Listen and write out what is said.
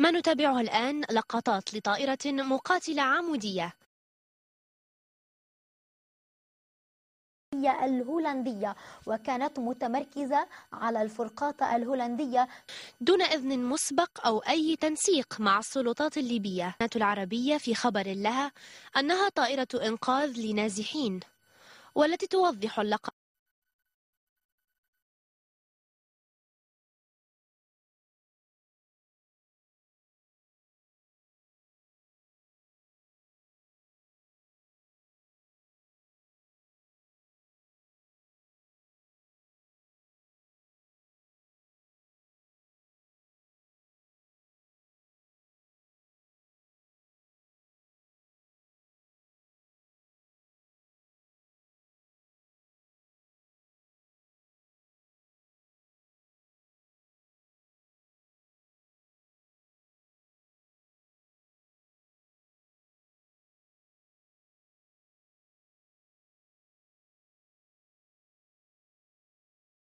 ما نتابعه الآن لقطات لطائرة مقاتلة عمودية الهولندية وكانت متمركزة على الفرقاطة الهولندية دون إذن مسبق أو أي تنسيق مع السلطات الليبية العربية في خبر لها أنها طائرة إنقاذ لنازحين والتي توضح اللقاء